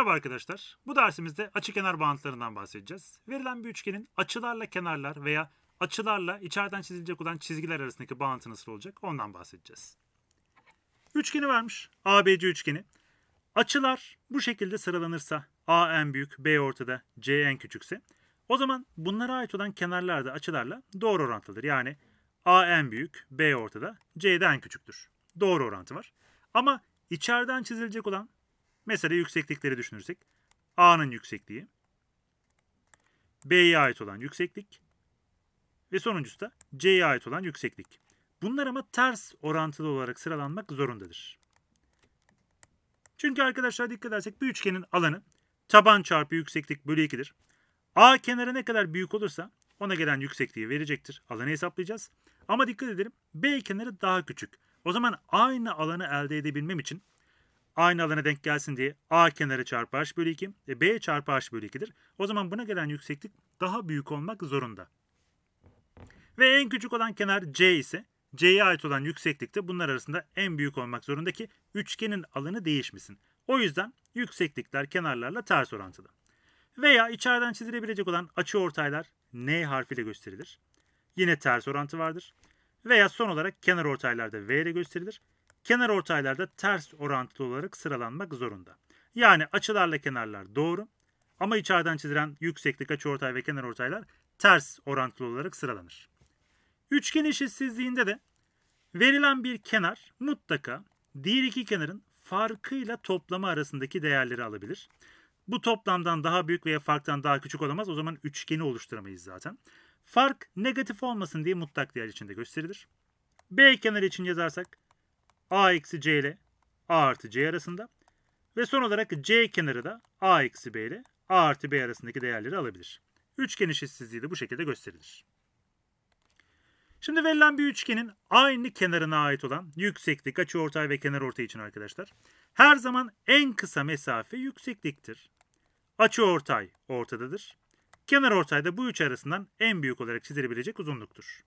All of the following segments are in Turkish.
Merhaba arkadaşlar. Bu dersimizde açı kenar bağıntılarından bahsedeceğiz. Verilen bir üçgenin açılarla kenarlar veya açılarla içeriden çizilecek olan çizgiler arasındaki bağıntı nasıl olacak ondan bahsedeceğiz. Üçgeni vermiş. ABC üçgeni. Açılar bu şekilde sıralanırsa A en büyük, B ortada, C en küçükse o zaman bunlara ait olan kenarlar da açılarla doğru orantılıdır. Yani A en büyük, B ortada, C de en küçüktür. Doğru orantı var. Ama içeriden çizilecek olan Mesela yükseklikleri düşünürsek A'nın yüksekliği, B'ye ait olan yükseklik ve sonuncusu da C'ye ait olan yükseklik. Bunlar ama ters orantılı olarak sıralanmak zorundadır. Çünkü arkadaşlar dikkat edersek bir üçgenin alanı taban çarpı yükseklik bölü 2'dir. A kenarı ne kadar büyük olursa ona gelen yüksekliği verecektir. Alanı hesaplayacağız. Ama dikkat edelim B kenarı daha küçük. O zaman aynı alanı elde edebilmem için aynı alana denk gelsin diye A kenarı çarpı H bölü 2 ve B çarpı H bölü 2'dir. O zaman buna gelen yükseklik daha büyük olmak zorunda. Ve en küçük olan kenar C ise C'ye ait olan yükseklikte bunlar arasında en büyük olmak zorunda ki üçgenin alanı değişmesin. O yüzden yükseklikler kenarlarla ters orantılı. Veya içeriden çizilebilecek olan açı ortaylar N harfiyle gösterilir. Yine ters orantı vardır. Veya son olarak kenar da V ile gösterilir kenar ortaylarda ters orantılı olarak sıralanmak zorunda. Yani açılarla kenarlar doğru ama içeriden çizilen yükseklik, açı ortay ve kenar ortaylar ters orantılı olarak sıralanır. Üçgen eşitsizliğinde de verilen bir kenar mutlaka diğer iki kenarın farkıyla toplama arasındaki değerleri alabilir. Bu toplamdan daha büyük veya farktan daha küçük olamaz. O zaman üçgeni oluşturamayız zaten. Fark negatif olmasın diye mutlak değer içinde gösterilir. B kenarı için yazarsak a eksi c ile a artı c arasında ve son olarak c kenarı da a eksi b ile a artı b arasındaki değerleri alabilir. Üçgen eşitsizliği de bu şekilde gösterilir. Şimdi verilen bir üçgenin aynı kenarına ait olan yükseklik, açıortay ve kenarortay için arkadaşlar her zaman en kısa mesafe yüksekliktir. Açıortay ortadadır. Kenarortay da bu üç arasından en büyük olarak çizilebilecek uzunluktur.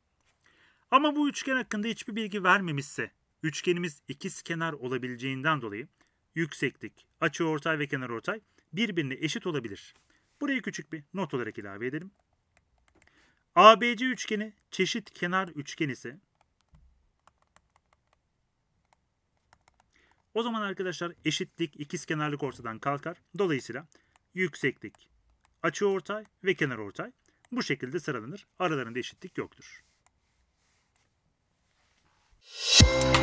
Ama bu üçgen hakkında hiçbir bilgi vermemişse üçgenimiz ikiz kenar olabileceğinden dolayı yükseklik, açı ortay ve kenar ortay birbirine eşit olabilir. Buraya küçük bir not olarak ilave edelim. ABC üçgeni çeşit kenar üçgen ise o zaman arkadaşlar eşitlik ikiz kenarlık ortadan kalkar. Dolayısıyla yükseklik, açı ortay ve kenar ortay bu şekilde sıralanır. Aralarında eşitlik yoktur. Müzik